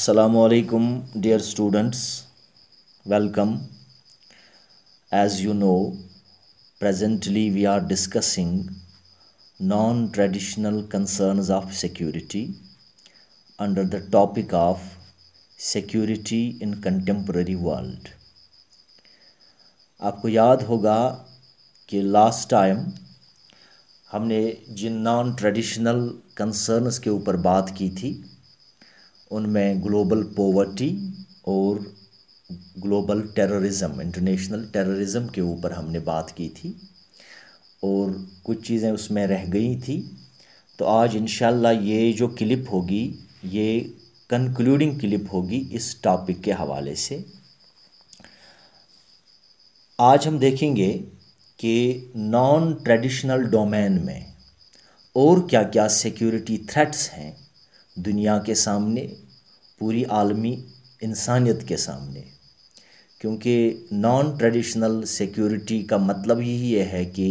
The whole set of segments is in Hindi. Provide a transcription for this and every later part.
Assalamualaikum dear students welcome as you know presently we are discussing non traditional concerns of security under the topic of security in contemporary world आपको याद होगा कि लास्ट टाइम हमने जिन नॉन ट्रेडिशनल कंसर्न्स के ऊपर बात की थी उनमें ग्लोबल पोवर्टी और ग्लोबल टेररिज्म इंटरनेशनल टेररिज्म के ऊपर हमने बात की थी और कुछ चीज़ें उसमें रह गई थी तो आज इन ये जो क्लिप होगी ये कंक्लूडिंग क्लिप होगी इस टॉपिक के हवाले से आज हम देखेंगे कि नॉन ट्रेडिशनल डोमेन में और क्या क्या सिक्योरिटी थ्रेट्स हैं दुनिया के सामने पूरी आलमी इंसानियत के सामने क्योंकि नॉन ट्रेडिशनल सिक्योरिटी का मतलब यही है कि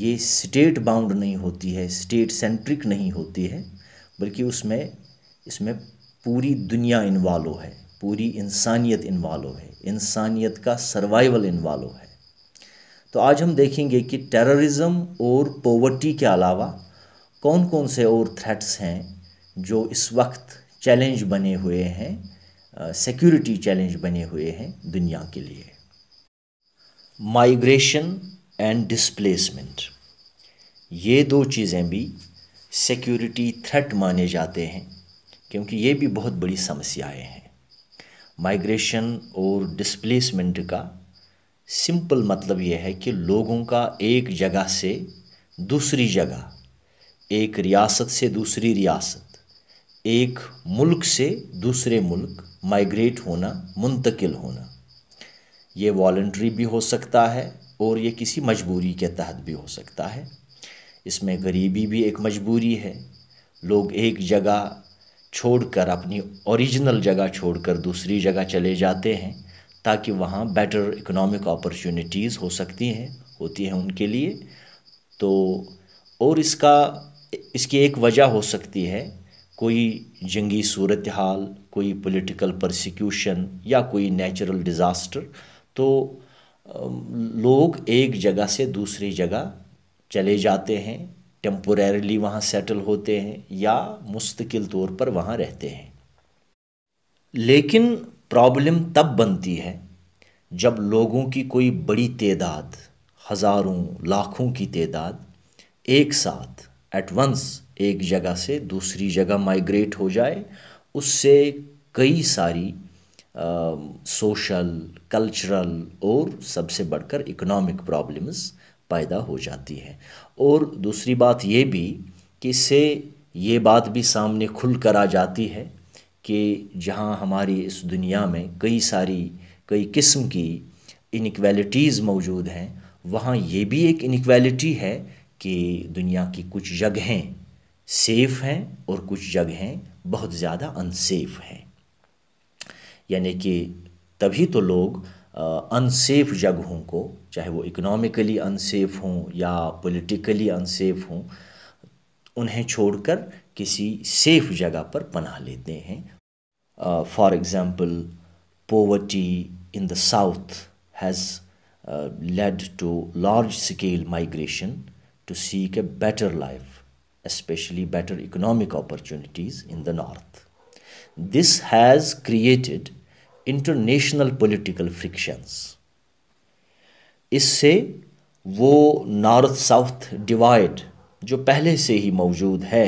ये स्टेट बाउंड नहीं होती है स्टेट सेंट्रिक नहीं होती है बल्कि उसमें इसमें पूरी दुनिया इन्वॉल्व है पूरी इंसानियत इन्वॉल्व है इंसानियत का सर्वाइवल इन्वॉल्व है तो आज हम देखेंगे कि टेररिज्म और पोवर्टी के अलावा कौन कौन से और थ्रेट्स हैं जो इस वक्त चैलेंज बने हुए हैं सिक्योरिटी चैलेंज बने हुए हैं दुनिया के लिए माइग्रेशन एंड डिस्प्लेसमेंट ये दो चीज़ें भी सिक्योरिटी थ्रेट माने जाते हैं क्योंकि ये भी बहुत बड़ी समस्याएं हैं माइग्रेशन और डिस्प्लेसमेंट का सिंपल मतलब यह है कि लोगों का एक जगह से दूसरी जगह एक रियासत से दूसरी रियासत एक मुल्क से दूसरे मुल्क माइग्रेट होना मुंतकिल होना ये वॉल्ट्री भी हो सकता है और ये किसी मजबूरी के तहत भी हो सकता है इसमें गरीबी भी एक मजबूरी है लोग एक जगह छोड़कर अपनी ओरिजिनल जगह छोड़कर दूसरी जगह चले जाते हैं ताकि वहाँ बेटर इकोनॉमिक अपॉर्चुनिटीज़ हो सकती हैं होती हैं उनके लिए तो और इसका इसकी एक वजह हो सकती है कोई जंगी सूरत हाल कोई पॉलिटिकल प्रोसिक्यूशन या कोई नेचुरल डिज़ास्टर तो लोग एक जगह से दूसरी जगह चले जाते हैं टेम्पोरली वहाँ सेटल होते हैं या मुस्तकिल तौर पर वहाँ रहते हैं लेकिन प्रॉब्लम तब बनती है जब लोगों की कोई बड़ी तदाद हज़ारों लाखों की तदाद एक साथ एट वंस एक जगह से दूसरी जगह माइग्रेट हो जाए उससे कई सारी सोशल कल्चरल और सबसे बढ़कर इकोनॉमिक प्रॉब्लम्स पैदा हो जाती है और दूसरी बात ये भी कि इससे ये बात भी सामने खुल कर आ जाती है कि जहाँ हमारी इस दुनिया में कई सारी कई किस्म की इनक्वालिटीज़ मौजूद हैं वहाँ ये भी एक इनक्वालिटी है कि दुनिया की कुछ जगहें सेफ़ हैं और कुछ जगहें बहुत ज़्यादा अनसेफ़ हैं यानी कि तभी तो लोग अनसेफ़ जगहों को चाहे वो इकोनॉमिकली अनसेफ़ हों या पॉलिटिकली अनसेफ़ हों उन्हें छोड़कर किसी सेफ़ जगह पर पनाह लेते हैं for example poverty in the south has led to large scale migration to seek a better life especially better economic opportunities in the north. This has created international political frictions इससे वो नॉर्थ साउथ डिवाइड जो पहले से ही मौजूद है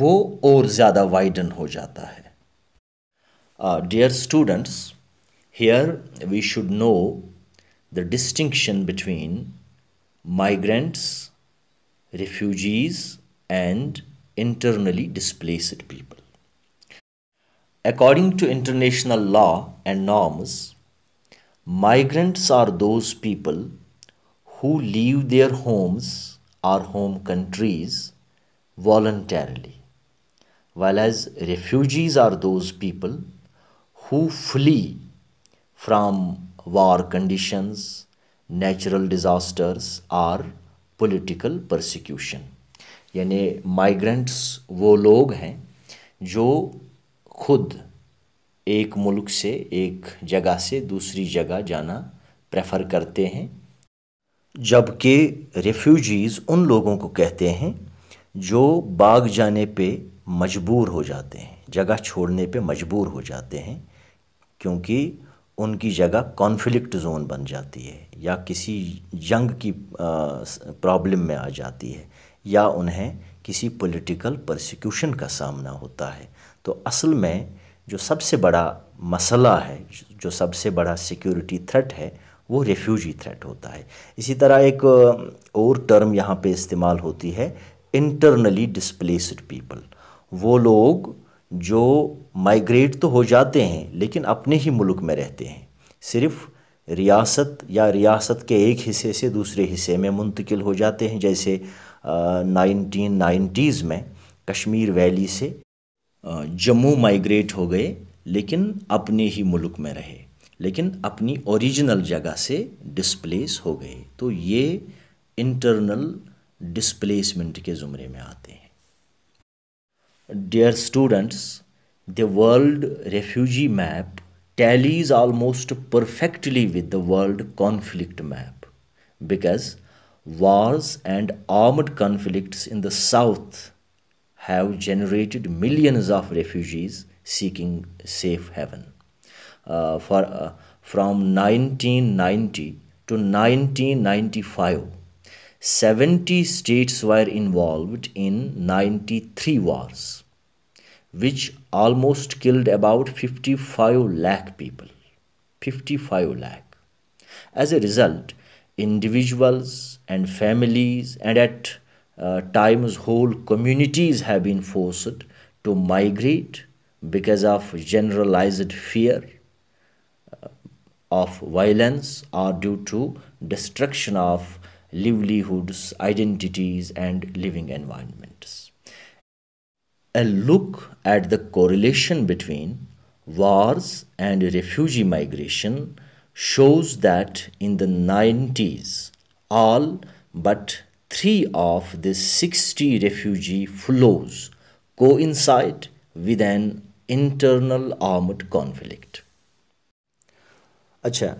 वो और ज़्यादा वाइडन हो जाता है dear students here we should know the distinction between migrants refugees, and internally displaced people. According to international law and norms, migrants are those people who leave their homes or home countries voluntarily, while as refugees are those people who flee from war conditions, natural disasters, or political persecution यानी माइग्रेंट्स वो लोग हैं जो खुद एक मुल्क से एक जगह से दूसरी जगह जाना प्रेफर करते हैं जबकि रेफ्यूजीज़ उन लोगों को कहते हैं जो बाग जाने पे मजबूर हो जाते हैं जगह छोड़ने पे मजबूर हो जाते हैं क्योंकि उनकी जगह कॉन्फ्लिक्ट जोन बन जाती है या किसी जंग की प्रॉब्लम में आ जाती है या उन्हें किसी पॉलिटिकल प्रोसिक्यूशन का सामना होता है तो असल में जो सबसे बड़ा मसला है जो सबसे बड़ा सिक्योरिटी थ्रेट है वो रेफ्यूजी थ्रेट होता है इसी तरह एक और टर्म यहाँ पे इस्तेमाल होती है इंटरनली डिसप्लेसड पीपल वो लोग जो माइग्रेट तो हो जाते हैं लेकिन अपने ही मुल्क में रहते हैं सिर्फ रियासत या रियासत के एक हिस्से से दूसरे हिस्से में मुंतकिल हो जाते हैं जैसे नाइनटीन नाइन्टीज़ में कश्मीर वैली से जम्मू माइग्रेट हो गए लेकिन अपने ही मुल्क में रहे लेकिन अपनी ओरिजिनल जगह से डिस्प्लेस हो गए तो ये इंटरनल डिस्प्लेसमेंट के ज़ुमरे में आते हैं Dear students, the world refugee map tallies almost perfectly with the world conflict map because wars and armed conflicts in the south have generated millions of refugees seeking safe haven. Uh, for, uh, from 1990 to 1995, 70 states were involved in 93 wars which almost killed about 55 lakh people. 55 lakh. As a result, individuals and families and at uh, times whole communities have been forced to migrate because of generalized fear uh, of violence or due to destruction of livelihoods, identities and living environments. a look at the correlation between wars and refugee migration shows that in the 90s, all but 3 of the 60 refugee flows coincide with an internal armed conflict acha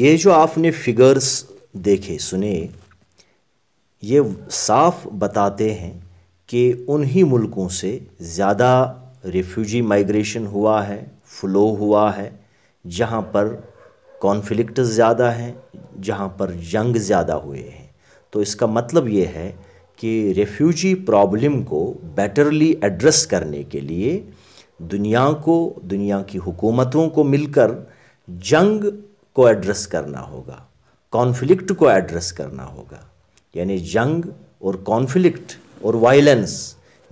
ye jo aapne figures dekhe sune ye saaf batate hain कि उन्हीं मुल्कों से ज़्यादा रेफ्यूजी माइग्रेशन हुआ है फ़्लो हुआ है जहाँ पर कॉन्फ्लिक्ट ज़्यादा हैं जहाँ पर जंग ज़्यादा हुए हैं तो इसका मतलब ये है कि रेफ्यूजी प्रॉब्लम को बेटरली एड्रेस करने के लिए दुनिया को दुनिया की हुकूमतों को मिलकर जंग को एड्रेस करना होगा कॉन्फ्लिक्ट को एड्रेस करना होगा यानी जंग और कॉन्फ्लिक्ट और वायलेंस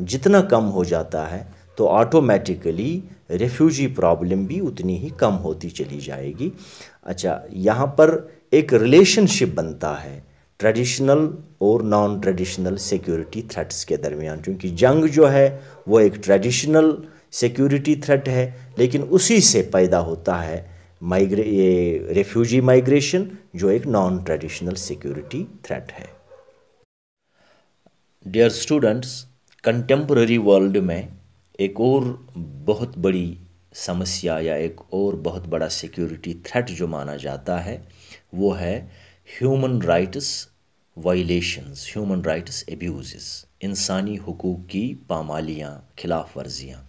जितना कम हो जाता है तो ऑटोमेटिकली रेफ्यूजी प्रॉब्लम भी उतनी ही कम होती चली जाएगी अच्छा यहाँ पर एक रिलेशनशिप बनता है ट्रेडिशनल और नॉन ट्रेडिशनल सिक्योरिटी थ्रेट्स के दरमियान क्योंकि जंग जो है वो एक ट्रेडिशनल सिक्योरिटी थ्रेट है लेकिन उसी से पैदा होता है माइग्रे ये रेफ्यूजी माइग्रेशन जो एक नॉन ट्रेडिशनल सिक्योरिटी थ्रेट है डियर स्टूडेंट्स कंटेम्प्रेरी वर्ल्ड में एक और बहुत बड़ी समस्या या एक और बहुत बड़ा सिक्योरिटी थ्रेट जो माना जाता है वो है human rights violations human rights abuse इंसानी हकूक़ की पामालियाँ खिलाफ वर्जियाँ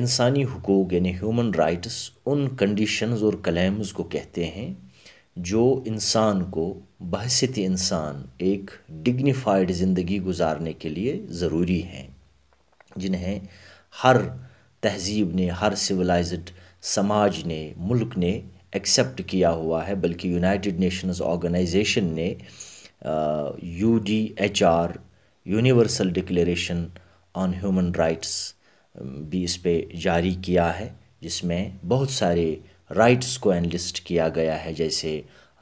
इंसानी हकूक़ यानी ह्यूमन राइट्स उन कंडीशंस और क्लेम्स को कहते हैं जो इंसान को बहसित इंसान एक डिग्निफाइड ज़िंदगी गुजारने के लिए ज़रूरी हैं जिन्हें हर तहज़ीब ने हर सिविलाइज्ड समाज ने मुल्क ने एक्सेप्ट किया हुआ है बल्कि यूनाइटेड नेशंस ऑर्गेनाइजेशन ने U D H R Universal Declaration on Human Rights भी इस पर जारी किया है जिसमें बहुत सारे राइट्स को एनलिस्ट किया गया है जैसे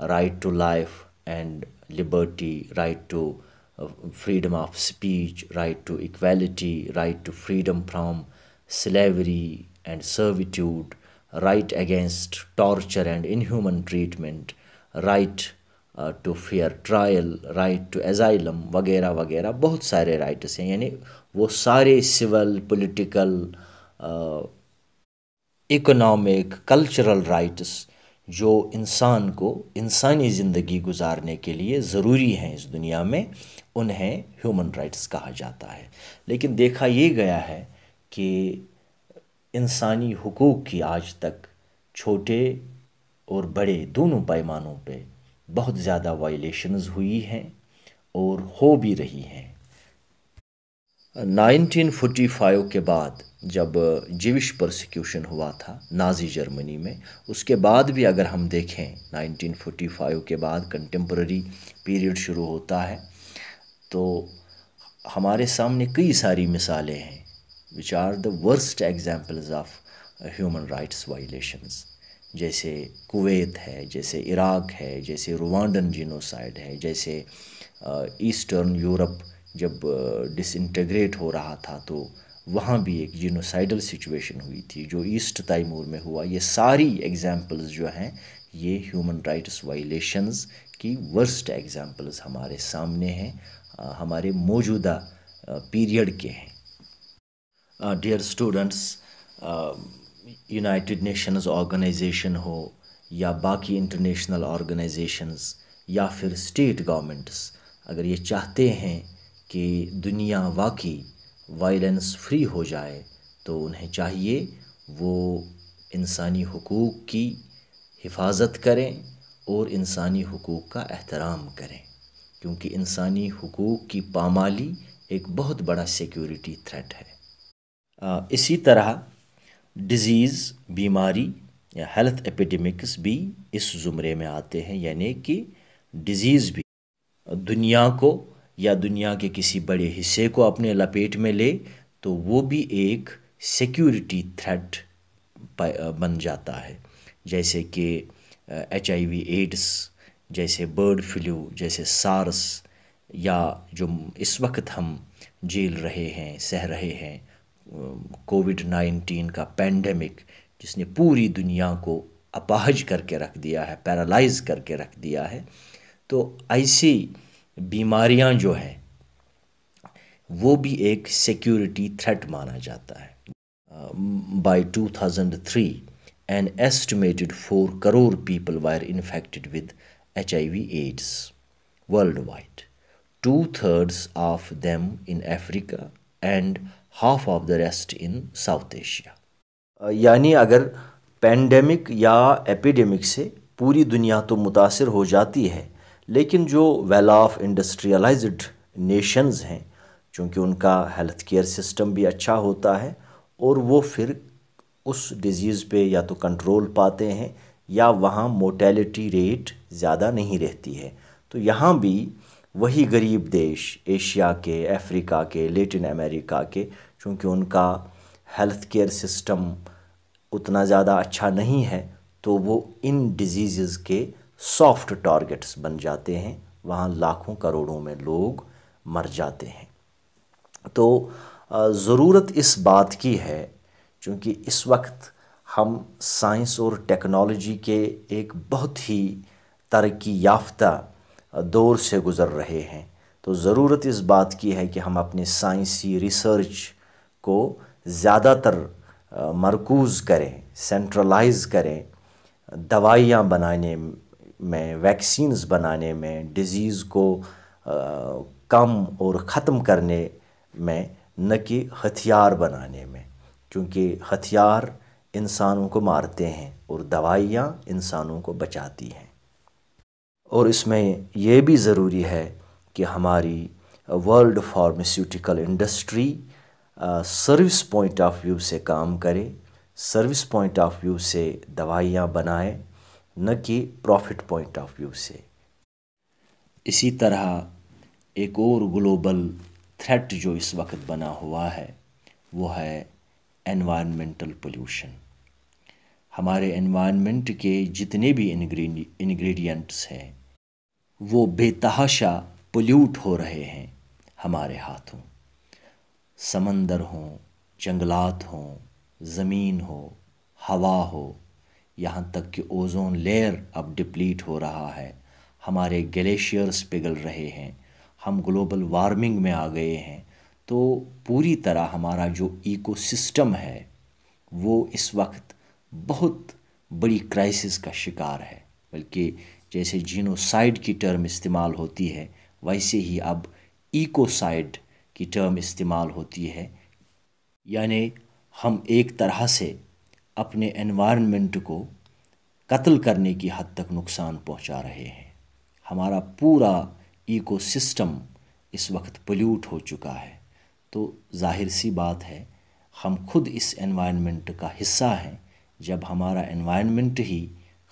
right to life and liberty right to freedom of speech right to equality right to freedom from slavery and servitude right against torture and inhuman treatment right to fair trial right to asylum वगैरह वगैरह बहुत सारे राइट्स हैं यानी वो सारे civil political economic cultural rights जो इंसान को इंसानी ज़िंदगी गुजारने के लिए ज़रूरी हैं इस दुनिया में उन्हें ह्यूमन राइट्स कहा जाता है लेकिन देखा ये गया है कि इंसानी हकूक़ की आज तक छोटे और बड़े दोनों पैमानों पे बहुत ज़्यादा वायलेशंस हुई हैं और हो भी रही हैं 1945 के बाद जब जिविश प्रोसिक्यूशन हुआ था नाजी जर्मनी में उसके बाद भी अगर हम देखें 1945 के बाद कंटेम्प्रेरी पीरियड शुरू होता है तो हमारे सामने कई सारी मिसालें हैं which are the worst examples of human rights violations जैसे कुवैत है जैसे इराक है जैसे रुवांडन जिनोसाइड है जैसे ईस्टर्न यूरोप जब डिसइंटेग्रेट हो रहा था तो वहाँ भी एक यूनोसाइडल सिचुएशन हुई थी जो ईस्ट ताइमूर में हुआ ये सारी एग्जांपल्स जो हैं ये ह्यूमन राइट्स वायलेशंस की वर्स्ट एग्ज़ाम्पल्स हमारे सामने हैं हमारे मौजूदा पीरियड के हैं dear students United Nations Organization हो या बाकी इंटरनेशनल ऑर्गेनाइजेशंस या फिर स्टेट गवर्नमेंट्स अगर ये चाहते हैं कि दुनिया वाकई वायलेंस फ़्री हो जाए तो उन्हें चाहिए वो इंसानी हकूक़ की हिफाज़त करें और इंसानी हकूक़ का एहतराम करें क्योंकि इंसानी हकूक़ की पामाली एक बहुत बड़ा सिक्योरिटी थ्रेट है इसी तरह डिज़ीज़ बीमारी या हेल्थ एपिडेमिक्स भी इस ज़ुमरे में आते हैं यानी कि डिज़ीज़ भी दुनिया को या दुनिया के किसी बड़े हिस्से को अपने लपेट में ले तो वो भी एक सिक्योरिटी थ्रेट बन जाता है जैसे कि एच एड्स जैसे बर्ड फ्लू जैसे सार्स या जो इस वक्त हम झेल रहे हैं सह रहे हैं कोविड नाइन्टीन का पैंडमिक जिसने पूरी दुनिया को अपाहज करके रख दिया है पैरालाइज करके रख दिया है तो ऐसी बीमारियां जो है वो भी एक सिक्योरिटी थ्रेट माना जाता है by 2003 an estimated four crore people were infected with H AIDS worldwide two thirds of them in Africa and half of the rest in South Asia यानी अगर पेंडेमिक या एपिडेमिक से पूरी दुनिया तो मुतासर हो जाती है लेकिन जो वेल ऑफ इंडस्ट्रियलाइज्ड नेशंस हैं चूँकि उनका हेल्थ केयर सिस्टम भी अच्छा होता है और वो फिर उस डिज़ीज़ पे या तो कंट्रोल पाते हैं या वहाँ मोटेलिटी रेट ज़्यादा नहीं रहती है तो यहाँ भी वही गरीब देश एशिया के अफ्रीका के लेटिन अमेरिका के चूँकि उनका हेल्थ केयर सिस्टम उतना ज़्यादा अच्छा नहीं है तो वो इन डिजीज़ के सॉफ्ट टारगेट्स बन जाते हैं वहाँ लाखों करोड़ों में लोग मर जाते हैं तो ज़रूरत इस बात की है क्योंकि इस वक्त हम साइंस और टेक्नोलॉजी के एक बहुत ही तरक्की याफ्ता दौर से गुज़र रहे हैं तो ज़रूरत इस बात की है कि हम अपने साइंसी रिसर्च को ज़्यादातर मरकूज़ करें सेंट्रलाइज करें दवाइयाँ बनाने में वैक्सीन्स बनाने में डिज़ीज़ को आ, कम और ख़त्म करने में न कि हथियार बनाने में क्योंकि हथियार इंसानों को मारते हैं और दवाइयाँ इंसानों को बचाती हैं और इसमें यह भी ज़रूरी है कि हमारी world pharmaceutical industry service point of view से काम करे सर्विस पॉइंट ऑफ व्यू से दवाइयाँ बनाए न कि प्रॉफिट पॉइंट ऑफ व्यू से इसी तरह एक और ग्लोबल थ्रेट जो इस वक्त बना हुआ है वो है एनवायरमेंटल पोल्यूशन हमारे एनवायरनमेंट के जितने भी इंग्रेडिएंट्स हैं वो बेतहाशा पोल्यूट हो रहे हैं हमारे हाथों समंदर हों जंगलात हों ज़मीन हो हवा हो यहाँ तक कि ओज़ोन लेयर अब डिप्लीट हो रहा है हमारे ग्लेशियर्स पिघल रहे हैं हम ग्लोबल वार्मिंग में आ गए हैं तो पूरी तरह हमारा जो इकोसिस्टम है वो इस वक्त बहुत बड़ी क्राइसिस का शिकार है बल्कि जैसे जीनोसाइड की टर्म इस्तेमाल होती है वैसे ही अब इकोसाइड की टर्म इस्तेमाल होती है यानी हम एक तरह से अपने एनवायरनमेंट को कत्ल करने की हद तक नुकसान पहुंचा रहे हैं हमारा पूरा इकोसिस्टम इस वक्त पोल्यूट हो चुका है तो जाहिर सी बात है हम खुद इस एनवायरनमेंट का हिस्सा हैं जब हमारा एनवायरनमेंट ही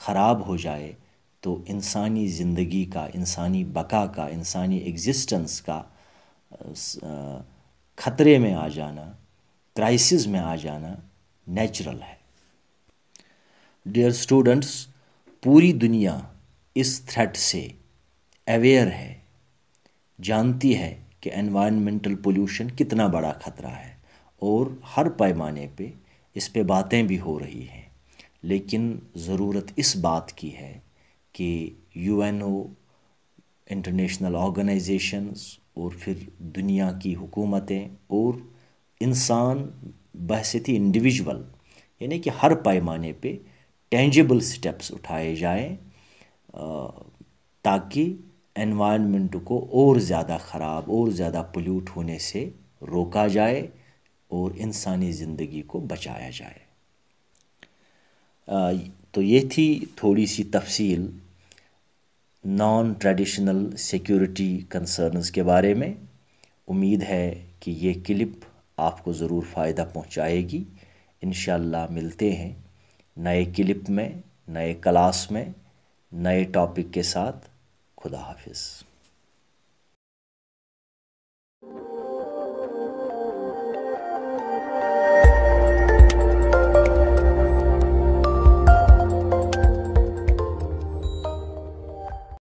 ख़राब हो जाए तो इंसानी ज़िंदगी का इंसानी बका का इंसानी एग्जिस्टेंस का ख़तरे में आ जाना क्राइसिस में आ जाना नेचुरल है डियर स्टूडेंट्स पूरी दुनिया इस थ्रेट से अवेयर है जानती है कि एनवायरमेंटल पोल्यूशन कितना बड़ा ख़तरा है और हर पैमाने पे इस पे बातें भी हो रही हैं लेकिन ज़रूरत इस बात की है कि यूएनओ इंटरनेशनल ऑर्गेनाइजेशंस और फिर दुनिया की हुकूमतें और इंसान बहसती इंडिविजुअल यानी कि हर पैमाने पे टेंजिबल स्टेप्स उठाए जाएं ताकि एनवायरनमेंट को और ज़्यादा ख़राब और ज़्यादा पोल्यूट होने से रोका जाए और इंसानी ज़िंदगी को बचाया जाए तो ये थी थोड़ी सी तफसील नॉन ट्रेडिशनल सिक्योरिटी कंसर्नस के बारे में उम्मीद है कि ये क्लिप आपको ज़रूर फ़ायदा पहुंचाएगी इन मिलते हैं नए क्लिप में नए क्लास में नए टॉपिक के साथ खुदा हाफिज़